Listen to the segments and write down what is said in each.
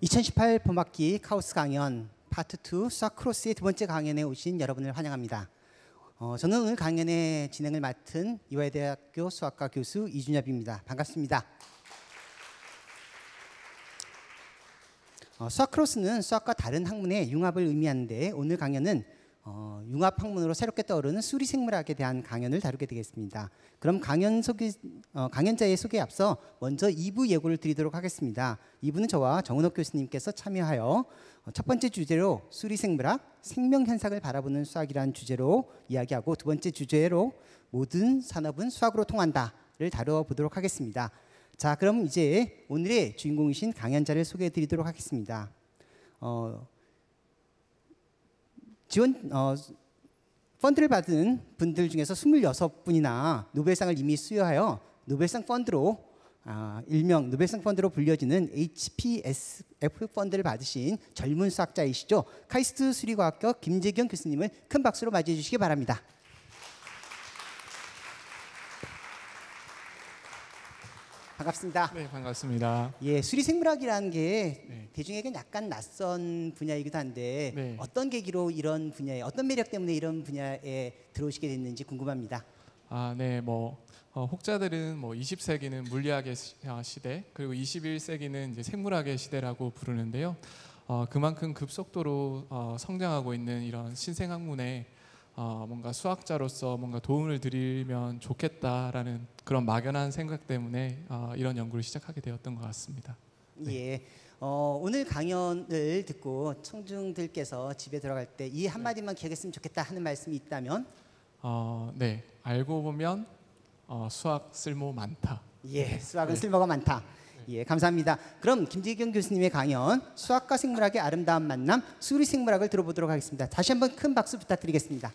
2018 봄학기 카오스 강연 파트 2 수학크로스의 두 번째 강연에 오신 여러분을 환영합니다. 어, 저는 오늘 강연의 진행을 맡은 이화여대학교 수학과 교수 이준엽입니다. 반갑습니다. 어, 수학크로스는 수학과 다른 학문의 융합을 의미하는데 오늘 강연은 어, 융합학문으로 새롭게 떠오르는 수리 생물학에 대한 강연을 다루게 되겠습니다. 그럼 강연 소개, 어, 강연자의 소개에 앞서 먼저 2부 예고를 드리도록 하겠습니다. 2부는 저와 정은옥 교수님께서 참여하여 어, 첫 번째 주제로 수리 생물학, 생명 현상을 바라보는 수학이라는 주제로 이야기하고 두 번째 주제로 모든 산업은 수학으로 통한다를 다루어 보도록 하겠습니다. 자, 그럼 이제 오늘의 주인공이신 강연자를 소개해 드리도록 하겠습니다. 어, 지원 어, 펀드를 받은 분들 중에서 26분이나 노벨상을 이미 수여하여 노벨상 펀드로 아, 일명 노벨상 펀드로 불려지는 HPSF 펀드를 받으신 젊은 수학자이시죠. 카이스트 수리과학교 김재경 교수님을 큰 박수로 맞이해 주시기 바랍니다. 반갑습니다. 네, 반갑습니다. 예, 수리생물학이라는 게 네. 대중에겐 약간 낯선 분야이기도 한데 네. 어떤 계기로 이런 분야에 어떤 매력 때문에 이런 분야에 들어오시게 됐는지 궁금합니다. 아, 네, 뭐 어, 혹자들은 뭐 20세기는 물리학의 어, 시대 그리고 21세기는 이제 생물학의 시대라고 부르는데요. 어, 그만큼 급속도로 어, 성장하고 있는 이런 신생학문에 어, 뭔가 수학자로서 뭔가 도움을 드리면 좋겠다라는 그런 막연한 생각 때문에 어, 이런 연구를 시작하게 되었던 것 같습니다. 네. 예. 어, 오늘 강연을 듣고 청중들께서 집에 들어갈 때이 네. 한마디만 기억했으면 좋겠다 하는 말씀이 있다면? 어, 네. 알고 보면 어, 수학 쓸모 많다. 예, 네. 수학은 네. 쓸모가 많다. 예, 감사합니다. 그럼 김지경 교수님의 강연 수학과 생물학의 아름다운 만남 수리 생물학을 들어보도록 하겠습니다. 다시 한번 큰 박수 부탁드리겠습니다.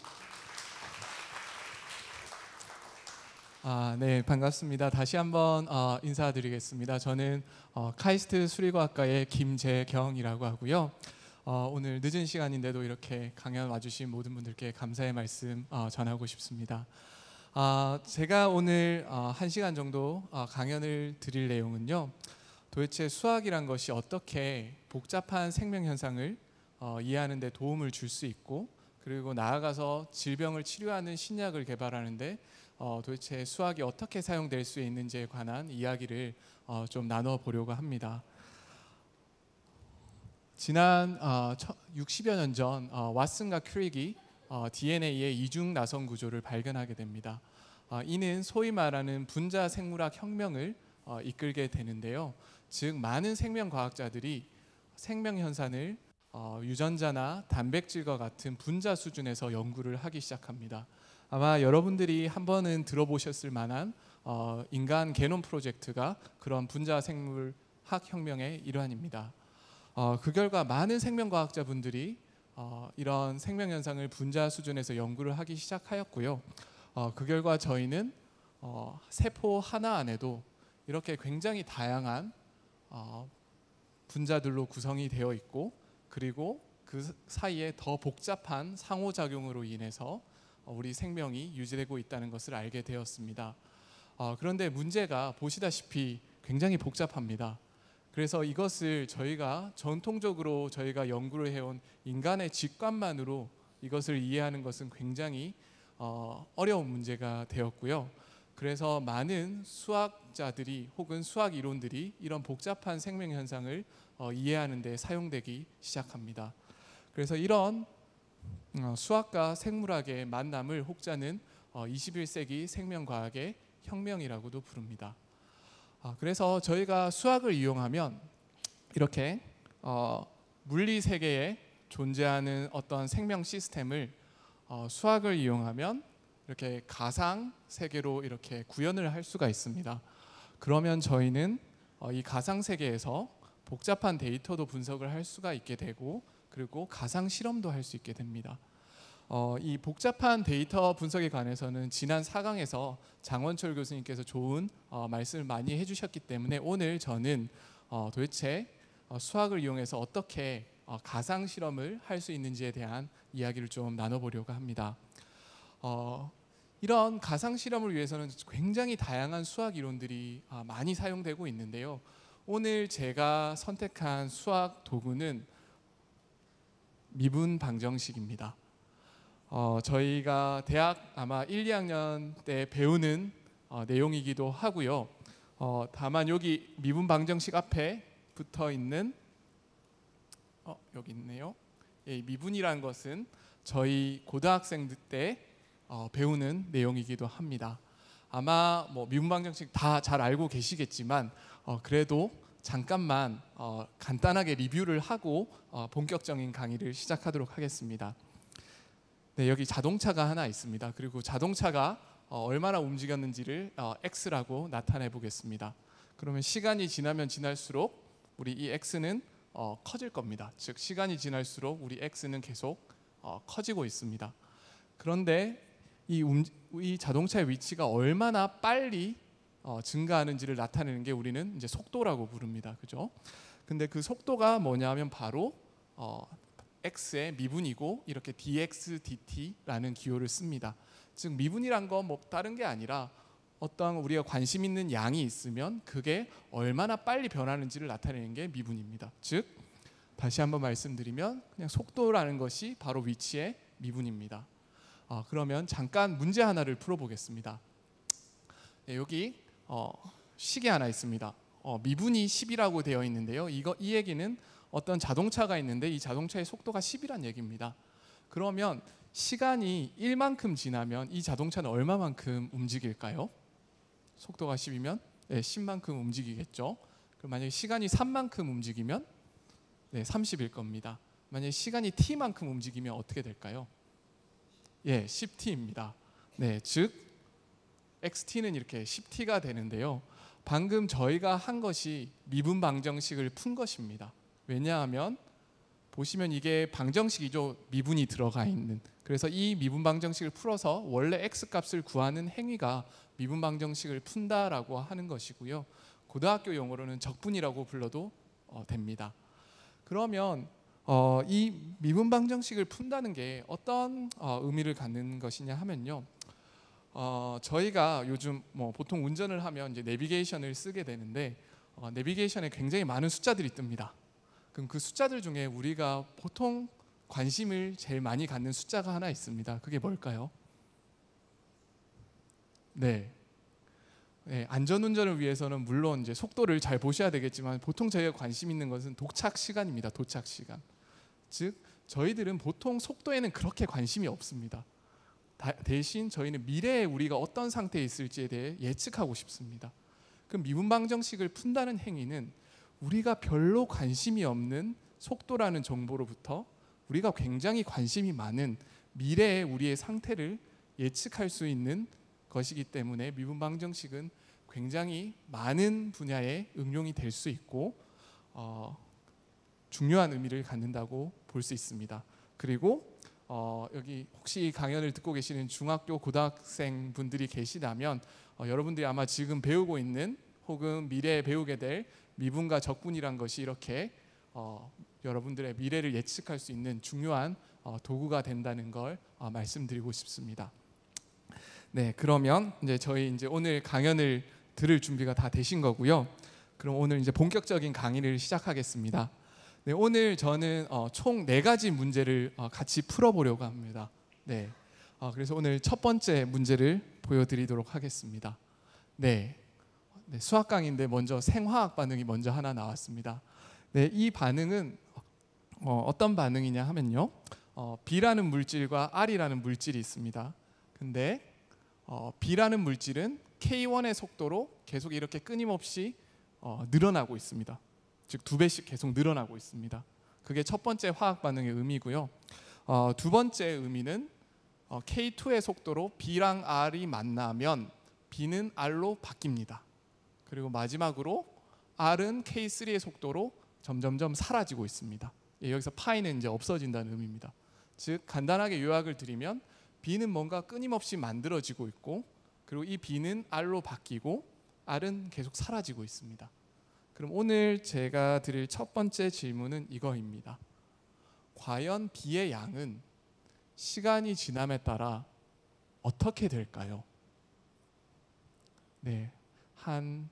아, 네, 반갑습니다. 다시 한번 어, 인사드리겠습니다. 저는 어, 카이스트 수리과학과의 김재경이라고 하고요. 어, 오늘 늦은 시간인데도 이렇게 강연 와주신 모든 분들께 감사의 말씀 어, 전하고 싶습니다. 아, 제가 오늘 아, 1시간 정도 아, 강연을 드릴 내용은요. 도대체 수학이란 것이 어떻게 복잡한 생명 현상을 어, 이해하는 데 도움을 줄 수 있고 그리고 나아가서 질병을 치료하는 신약을 개발하는데 어, 도대체 수학이 어떻게 사용될 수 있는지에 관한 이야기를 어, 좀 나눠보려고 합니다. 지난 60여 년 전 왓슨과 큐릭이 어, DNA의 이중 나선 구조를 발견하게 됩니다. 어, 이는 소위 말하는 분자 생물학 혁명을 어, 이끌게 되는데요. 즉 많은 생명 과학자들이 생명 현상을 유전자나 단백질과 같은 분자 수준에서 연구를 하기 시작합니다. 아마 여러분들이 한 번은 들어보셨을 만한 인간 게놈 프로젝트가 그런 분자 생물학 혁명의 일환입니다. 그 결과 많은 생명과학자분들이 어, 이런 생명 현상을 분자 수준에서 연구를 하기 시작하였고요. 어, 그 결과 저희는 어, 세포 하나 안에도 이렇게 굉장히 다양한 분자들로 구성이 되어 있고 그리고 그 사이에 더 복잡한 상호작용으로 인해서 우리 생명이 유지되고 있다는 것을 알게 되었습니다. 그런데 문제가 보시다시피 굉장히 복잡합니다. 그래서 이것을 저희가 전통적으로 저희가 연구를 해온 인간의 직관만으로 이것을 이해하는 것은 굉장히 어, 어려운 문제가 되었고요. 그래서 많은 수학자들이 혹은 수학 이론들이 이런 복잡한 생명 현상을 어, 이해하는 데 사용되기 시작합니다. 그래서 이런 어, 수학과 생물학의 만남을 혹자는 어, 21세기 생명과학의 혁명이라고도 부릅니다. 아, 그래서 저희가 수학을 이용하면 이렇게 어, 물리 세계에 존재하는 어떤 생명 시스템을 어, 수학을 이용하면 이렇게 가상 세계로 이렇게 구현을 할 수가 있습니다. 그러면 저희는 어, 이 가상 세계에서 복잡한 데이터도 분석을 할 수가 있게 되고 그리고 가상 실험도 할 수 있게 됩니다. 어, 이 복잡한 데이터 분석에 관해서는 지난 4강에서 장원철 교수님께서 좋은 어, 말씀을 많이 해주셨기 때문에 오늘 저는 어, 도대체 어, 수학을 이용해서 어떻게 어, 가상 실험을 할 수 있는지에 대한 이야기를 좀 나눠보려고 합니다. 어, 이런 가상 실험을 위해서는 굉장히 다양한 수학 이론들이 아, 많이 사용되고 있는데요. 오늘 제가 선택한 수학 도구는 미분 방정식입니다. 어, 저희가 대학 아마 1, 2학년 때 배우는 어, 내용이기도 하고요. 어, 다만 여기 미분 방정식 앞에 붙어 있는 어, 여기 있네요. 예, 미분이란 것은 저희 고등학생 때 어, 배우는 내용이기도 합니다. 아마 뭐 미분 방정식 다 잘 알고 계시겠지만 어, 그래도 잠깐만 어, 간단하게 리뷰를 하고 어, 본격적인 강의를 시작하도록 하겠습니다. 네, 여기 자동차가 하나 있습니다. 그리고 자동차가 어, 얼마나 움직였는지를 어, x라고 나타내 보겠습니다. 그러면 시간이 지나면 지날수록 우리 이 x는 어, 커질 겁니다. 즉 시간이 지날수록 우리 x는 계속 어, 커지고 있습니다. 그런데 이, 움, 이, 자동차의 위치가 얼마나 빨리 어, 증가하는지를 나타내는 게 우리는 이제 속도라고 부릅니다. 그죠? 근데 그 속도가 뭐냐면 바로 어, x의 미분이고 이렇게 dx dt라는 기호를 씁니다. 즉 미분이란 건 뭐 다른 게 아니라 어떠한 우리가 관심 있는 양이 있으면 그게 얼마나 빨리 변하는지를 나타내는 게 미분입니다. 즉 다시 한번 말씀드리면 그냥 속도라는 것이 바로 위치의 미분입니다. 어, 그러면 잠깐 문제 하나를 풀어보겠습니다. 네, 여기 어, 시계 하나 있습니다. 어, 미분이 10이라고 되어 있는데요. 이거 이 얘기는 어떤 자동차가 있는데 이 자동차의 속도가 10이란 얘기입니다. 그러면 시간이 1만큼 지나면 이 자동차는 얼마만큼 움직일까요? 속도가 10이면 네, 10만큼 움직이겠죠. 그럼 만약에 시간이 3만큼 움직이면 네, 30일 겁니다. 만약에 시간이 t만큼 움직이면 어떻게 될까요? 예, 10t입니다. 네, 즉 xt는 이렇게 10t가 되는데요. 방금 저희가 한 것이 미분 방정식을 푼 것입니다. 왜냐하면 보시면 이게 방정식이죠. 미분이 들어가 있는. 그래서 이 미분 방정식을 풀어서 원래 x 값을 구하는 행위가 미분 방정식을 푼다라고 하는 것이고요. 고등학교 용어로는 적분이라고 불러도 어, 됩니다. 그러면 어, 이 미분 방정식을 푼다는 게 어떤 어, 의미를 갖는 것이냐 하면요. 어, 저희가 요즘 뭐 보통 운전을 하면 이제 내비게이션을 쓰게 되는데 어, 내비게이션에 굉장히 많은 숫자들이 뜹니다. 그럼 그 숫자들 중에 우리가 보통 관심을 제일 많이 갖는 숫자가 하나 있습니다. 그게 뭘까요? 네. 네 안전운전을 위해서는 물론 이제 속도를 잘 보셔야 되겠지만 보통 저희가 관심 있는 것은 도착 시간입니다. 도착 시간. 즉, 저희들은 보통 속도에는 그렇게 관심이 없습니다. 대신 저희는 미래에 우리가 어떤 상태에 있을지에 대해 예측하고 싶습니다. 그 미분방정식을 푼다는 행위는 우리가 별로 관심이 없는 속도라는 정보로부터 우리가 굉장히 관심이 많은 미래의 우리의 상태를 예측할 수 있는 것이기 때문에 미분 방정식은 굉장히 많은 분야에 응용이 될 수 있고 어, 중요한 의미를 갖는다고 볼 수 있습니다. 그리고 어, 여기 혹시 강연을 듣고 계시는 중학교 고등학생 분들이 계시다면 어, 여러분들이 아마 지금 배우고 있는 혹은 미래에 배우게 될 미분과 적분이란 것이 이렇게 어, 여러분들의 미래를 예측할 수 있는 중요한 어, 도구가 된다는 걸 어, 말씀드리고 싶습니다. 네, 그러면 이제 저희 이제 오늘 강연을 들을 준비가 다 되신 거고요. 그럼 오늘 이제 본격적인 강의를 시작하겠습니다. 네, 오늘 저는 어, 총네 가지 문제를 어, 같이 풀어보려고 합니다. 네, 어, 그래서 오늘 첫 번째 문제를 보여드리도록 하겠습니다. 네, 네, 수학 강인데 먼저 생화학 반응이 먼저 하나 나왔습니다. 네, 이 반응은 어, 떤 반응이냐 하면요. 어, B라는 물질과 R이라는 물질이 있습니다. 근데 어, B라는 물질은 K1의 속도로 계속 이렇게 끊임없이 어, 늘어나고 있습니다. 즉 두 배씩 계속 늘어나고 있습니다. 그게 첫 번째 화학 반응의 의미고요. 어, 두 번째 의미는 어, K2의 속도로 B랑 R이 만나면 B는 R로 바뀝니다. 그리고 마지막으로 R은 K3의 속도로 점점점 사라지고 있습니다. 예, 여기서 파이는 이제 없어진다는 의미입니다. 즉 간단하게 요약을 드리면 B는 뭔가 끊임없이 만들어지고 있고 그리고 이 B는 R로 바뀌고 R은 계속 사라지고 있습니다. 그럼 오늘 제가 드릴 첫 번째 질문은 이거입니다. 과연 B의 양은 시간이 지남에 따라 어떻게 될까요? 네, 한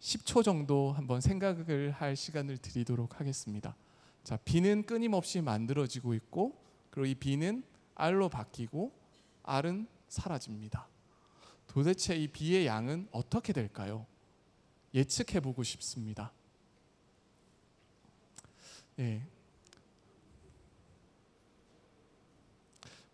10초 정도 한번 생각을 할 시간을 드리도록 하겠습니다. 자, 비는 끊임없이 만들어지고 있고 그리고 이비는알로 바뀌고 알은 사라집니다. 도대체 이비의 양은 어떻게 될까요? 예측해 보고 싶습니다. 예.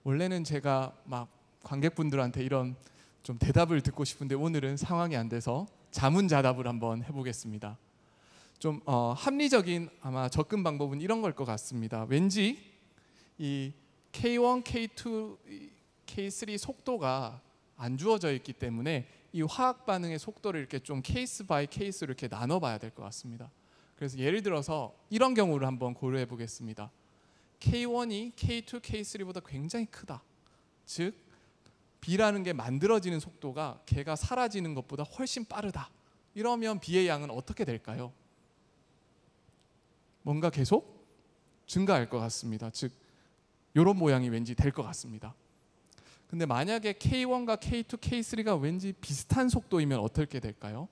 원래는 제가 막 관객분들한테 이런 좀 대답을 듣고 싶은데 오늘은 상황이 안 돼서 자문자답을 한번 해보겠습니다. 좀 어, 합리적인 아마 접근 방법은 이런 걸 것 같습니다. 왠지 이 K1, K2, K3 속도가 안 주어져 있기 때문에 이 화학 반응의 속도를 이렇게 좀 케이스 바이 케이스로 이렇게 나눠봐야 될 것 같습니다. 그래서 예를 들어서 이런 경우를 한번 고려해 보겠습니다. K1이 K2, K3보다 굉장히 크다. 즉 B라는 게 만들어지는 속도가 개가 사라지는 것보다 훨씬 빠르다. 이러면 B의 양은 어떻게 될까요? 뭔가 계속 증가할 것 같습니다. 즉, 이런 모양이 왠지 될 것 같습니다. 근데 만약에 K1과 K2, K3가 왠지 비슷한 속도이면 어떻게 될까요?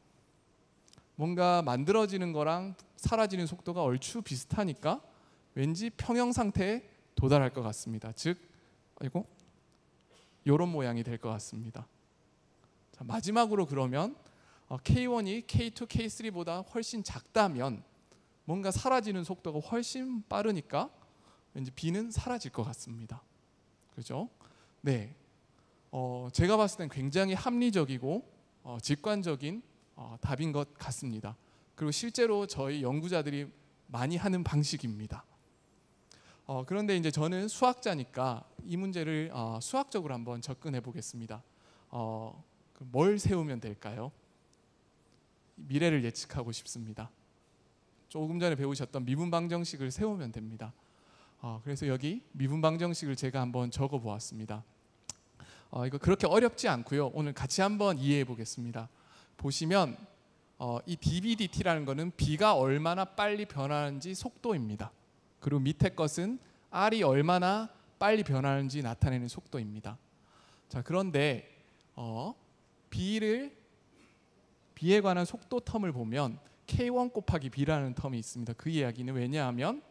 뭔가 만들어지는 거랑 사라지는 속도가 얼추 비슷하니까 왠지 평형 상태에 도달할 것 같습니다. 즉, 아이고, 이런 모양이 될 것 같습니다. 자, 마지막으로 그러면 K1이 K2, K3보다 훨씬 작다면 뭔가 사라지는 속도가 훨씬 빠르니까 이제 B는 사라질 것 같습니다. 그죠? 네. 어, 제가 봤을 땐 굉장히 합리적이고 어, 직관적인 어, 답인 것 같습니다. 그리고 실제로 저희 연구자들이 많이 하는 방식입니다. 어, 그런데 이제 저는 수학자니까 이 문제를 어, 수학적으로 한번 접근해 보겠습니다. 어, 그 뭘 세우면 될까요? 미래를 예측하고 싶습니다. 조금 전에 배우셨던 미분방정식을 세우면 됩니다. 어, 그래서 여기 미분방정식을 제가 한번 적어 보았습니다. 어, 이거 그렇게 어렵지 않고요. 오늘 같이 한번 이해해 보겠습니다. 보시면 어, 이 d b d t 라는 거는 b가 얼마나 빨리 변하는지 속도입니다. 그리고 밑에 것은 알이 얼마나 빨리 변하는지 나타내는 속도입니다. 자 그런데 어, B를 B에 관한 속도 텀을 보면 K1 곱하기 B라는 텀이 있습니다. 그 이야기는 왜냐하면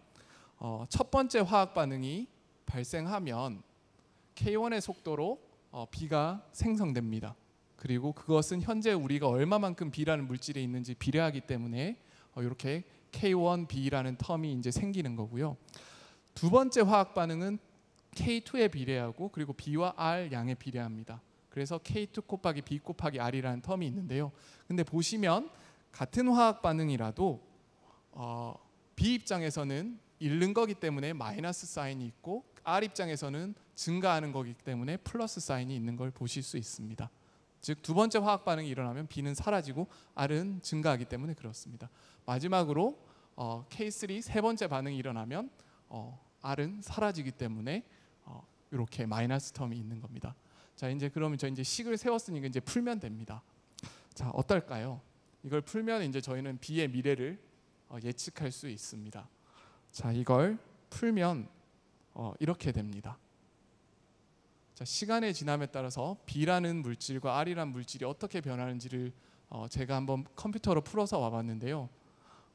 어, 첫 번째 화학 반응이 발생하면 K1의 속도로 어, B가 생성됩니다. 그리고 그것은 현재 우리가 얼마만큼 B라는 물질이 있는지 비례하기 때문에 어, 이렇게 K1B라는 텀이 이제 생기는 거고요. 두 번째 화학 반응은 K2에 비례하고 그리고 B와 R 양에 비례합니다. 그래서 K2 곱하기 B 곱하기 R이라는 텀이 있는데요. 근데 보시면 같은 화학 반응이라도 어, B 입장에서는 잃는 거기 때문에 마이너스 사인이 있고 R 입장에서는 증가하는 거기 때문에 플러스 사인이 있는 걸 보실 수 있습니다. 즉두 번째 화학 반응이 일어나면 B는 사라지고 R은 증가하기 때문에 그렇습니다. 마지막으로 어, K3 세 번째 반응이 일어나면 어, R은 사라지기 때문에 어, 이렇게 마이너스 텀이 있는 겁니다. 자 이제 그러면 저 이제 식을 세웠으니까 이제 풀면 됩니다. 자 어떨까요? 이걸 풀면 이제 저희는 B의 미래를 어, 예측할 수 있습니다. 자 이걸 풀면 어, 이렇게 됩니다. 자, 시간의 지남에 따라서 B라는 물질과 R이라는 물질이 어떻게 변하는지를 어, 제가 한번 컴퓨터로 풀어서 와봤는데요.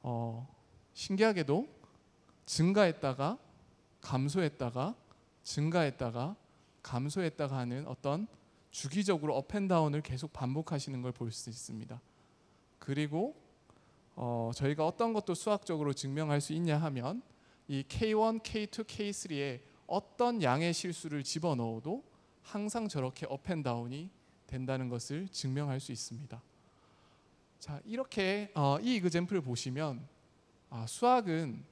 어, 신기하게도 증가했다가 감소했다가 증가했다가 감소했다가 하는 어떤 주기적으로 업앤다운을 계속 반복하시는 걸 볼 수 있습니다. 그리고 어, 저희가 어떤 것도 수학적으로 증명할 수 있냐 하면 이 K1, K2, K3에 어떤 양의 실수를 집어넣어도 항상 저렇게 업앤다운이 된다는 것을 증명할 수 있습니다. 자 이렇게 어, 이이그젠 보시면 아, 수학은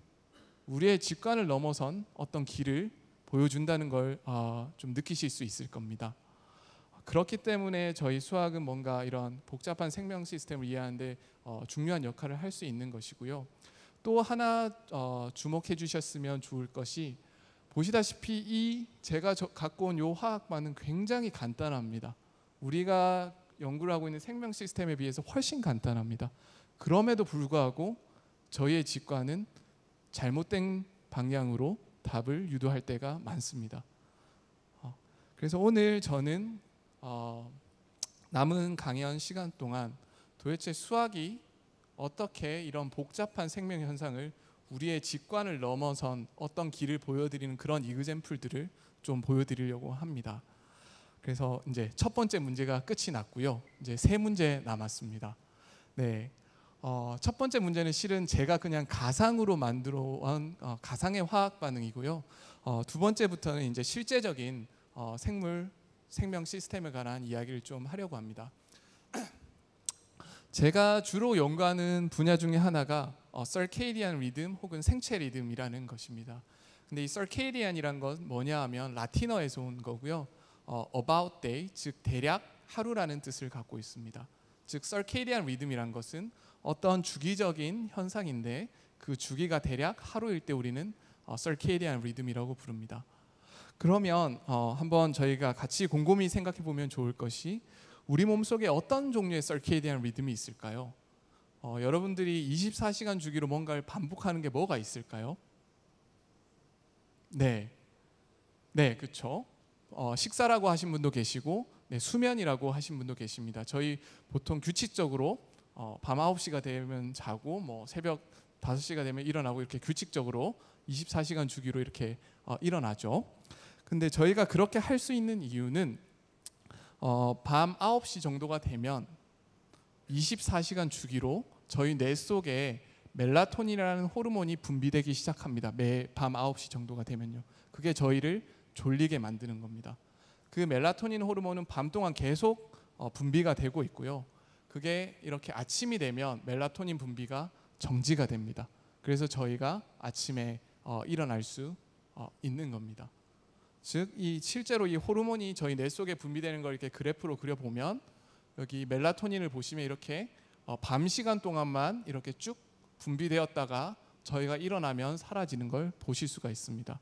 우리의 직관을 넘어선 어떤 길을 보여준다는 걸좀 어, 느끼실 수 있을 겁니다. 그렇기 때문에 저희 수학은 뭔가 이런 복잡한 생명 시스템을 이해하는데 어, 중요한 역할을 할 수 있는 것이고요. 또 하나 어, 주목해 주셨으면 좋을 것이 보시다시피 이 제가 갖고 온 요 화학반은 굉장히 간단합니다. 우리가 연구를 하고 있는 생명 시스템에 비해서 훨씬 간단합니다. 그럼에도 불구하고 저희의 직관은 잘못된 방향으로 답을 유도할 때가 많습니다. 어, 그래서 오늘 저는 어, 남은 강연 시간 동안 도대체 수학이 어떻게 이런 복잡한 생명 현상을 우리의 직관을 넘어선 어떤 길을 보여드리는 그런 이그젠플들을 좀 보여드리려고 합니다. 그래서 이제 첫 번째 문제가 끝이 났고요. 이제 세 문제 남았습니다. 네. 어, 첫 번째 문제는 실은 제가 그냥 가상으로 만들어 온 어, 가상의 화학 반응이고요. 어, 두 번째부터는 이제 실제적인 어, 생물 생명 시스템에 관한 이야기를 좀 하려고 합니다. 제가 주로 연구하는 분야 중에 하나가 어, circadian 리듬 혹은 생체 리듬이라는 것입니다. 근데 이 circadian이란 건 뭐냐 하면 라틴어에서 온 거고요. 어, about day 즉 대략 하루라는 뜻을 갖고 있습니다. 즉 circadian 리듬이란 것은 어떤 주기적인 현상인데 그 주기가 대략 하루일 때 우리는 어, circadian 리듬이라고 부릅니다. 그러면 어, 한번 저희가 같이 곰곰이 생각해 보면 좋을 것이 우리 몸속에 어떤 종류의 썰케이디안 리듬이 있을까요? 어, 여러분들이 24시간 주기로 뭔가를 반복하는 게 뭐가 있을까요? 네, 네, 그렇죠. 어, 식사라고 하신 분도 계시고 네, 수면이라고 하신 분도 계십니다. 저희 보통 규칙적으로 어, 밤 9시가 되면 자고 뭐 새벽 5시가 되면 일어나고 이렇게 규칙적으로 24시간 주기로 이렇게 어, 일어나죠. 근데 저희가 그렇게 할 수 있는 이유는 어, 밤 9시 정도가 되면 24시간 주기로 저희 뇌 속에 멜라토닌이라는 호르몬이 분비되기 시작합니다. 매밤 9시 정도가 되면요. 그게 저희를 졸리게 만드는 겁니다. 그 멜라토닌 호르몬은 밤 동안 계속 어, 분비가 되고 있고요. 그게 이렇게 아침이 되면 멜라토닌 분비가 정지가 됩니다. 그래서 저희가 아침에 어, 일어날 수 어, 있는 겁니다. 즉이 실제로 이 호르몬이 저희 뇌 속에 분비되는 걸 이렇게 그래프로 그려 보면 여기 멜라토닌을 보시면 이렇게 어, 밤 시간 동안만 이렇게 쭉 분비되었다가 저희가 일어나면 사라지는 걸 보실 수가 있습니다.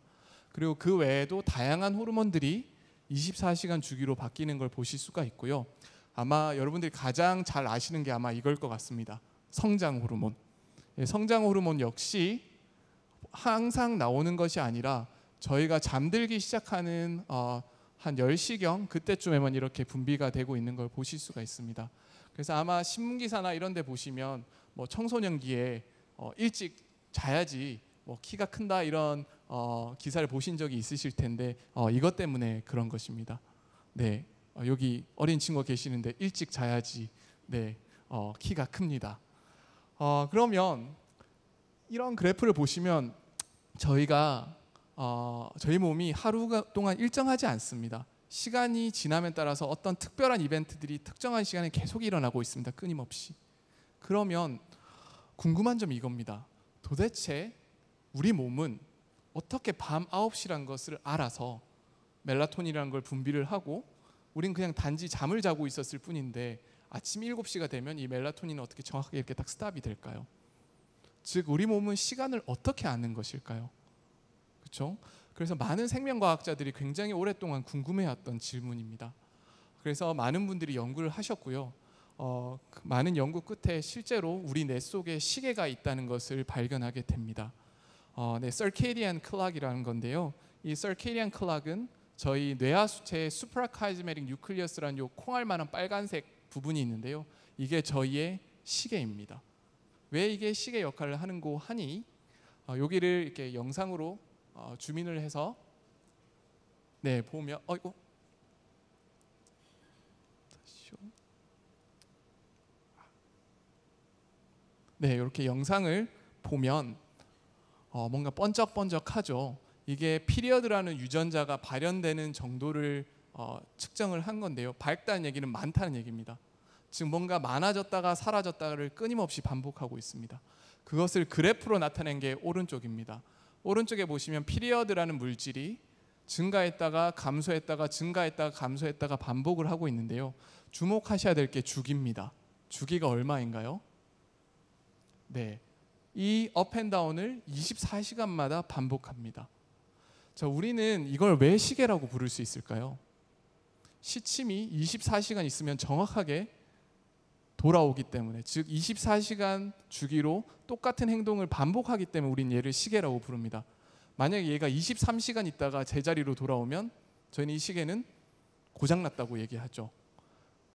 그리고 그 외에도 다양한 호르몬들이 24시간 주기로 바뀌는 걸 보실 수가 있고요. 아마 여러분들이 가장 잘 아시는 게 아마 이걸 것 같습니다. 성장 호르몬. 예, 성장 호르몬 역시 항상 나오는 것이 아니라 저희가 잠들기 시작하는 어, 한 10시경 그때쯤에만 이렇게 분비가 되고 있는 걸 보실 수가 있습니다. 그래서 아마 신문기사나 이런 데 보시면 뭐 청소년기에 어, 일찍 자야지 뭐 키가 큰다 이런 어, 기사를 보신 적이 있으실 텐데 어, 이것 때문에 그런 것입니다. 네, 어, 여기 어린 친구 계시는데 일찍 자야지. 네, 어, 키가 큽니다. 어, 그러면 이런 그래프를 보시면 저희가 어, 저희 몸이 하루 동안 일정하지 않습니다. 시간이 지남에 따라서 어떤 특별한 이벤트들이 특정한 시간에 계속 일어나고 있습니다. 끊임없이. 그러면 궁금한 점이 이겁니다. 도대체 우리 몸은 어떻게 밤 9시란 것을 알아서 멜라토닌이라는 걸 분비를 하고 우린 그냥 단지 잠을 자고 있었을 뿐인데 아침 7시가 되면 이 멜라토닌은 어떻게 정확하게 이렇게 딱 스탑이 될까요? 즉 우리 몸은 시간을 어떻게 아는 것일까요? 그렇죠? 그래서 많은 생명과학자들이 굉장히 오랫동안 궁금해왔던 질문입니다. 그래서 많은 분들이 연구를 하셨고요. 어, 그 많은 연구 끝에 실제로 우리 뇌 속에 시계가 있다는 것을 발견하게 됩니다. 어, 네, circadian clock이라는 건데요. 이 circadian clock은 저희 뇌하 수체의 suprachiasmatic nucleus라는 요 콩알만한 빨간색 부분이 있는데요. 이게 저희의 시계입니다. 왜 이게 시계 역할을 하는고 하니 어, 여기를 이렇게 영상으로 어, 주민을 해서 네 보면 어이고 네 이렇게 영상을 보면 어, 뭔가 번쩍번쩍하죠. 이게 피리어드라는 유전자가 발현되는 정도를 어, 측정을 한 건데요. 밝다는 얘기는 많다는 얘기입니다. 지금 뭔가 많아졌다가 사라졌다를 끊임없이 반복하고 있습니다. 그것을 그래프로 나타낸 게 오른쪽입니다. 오른쪽에 보시면 피리어드라는 물질이 증가했다가 감소했다가 증가했다가 감소했다가 반복을 하고 있는데요. 주목하셔야 될 게 주기입니다. 주기가 얼마인가요? 네. 이 업앤다운을 24시간마다 반복합니다. 자, 우리는 이걸 왜 시계라고 부를 수 있을까요? 시침이 24시간 있으면 정확하게 돌아오기 때문에 즉 24시간 주기로 똑같은 행동을 반복하기 때문에 우린 얘를 시계라고 부릅니다. 만약에 얘가 23시간 있다가 제자리로 돌아오면 저희는 이 시계는 고장났다고 얘기하죠.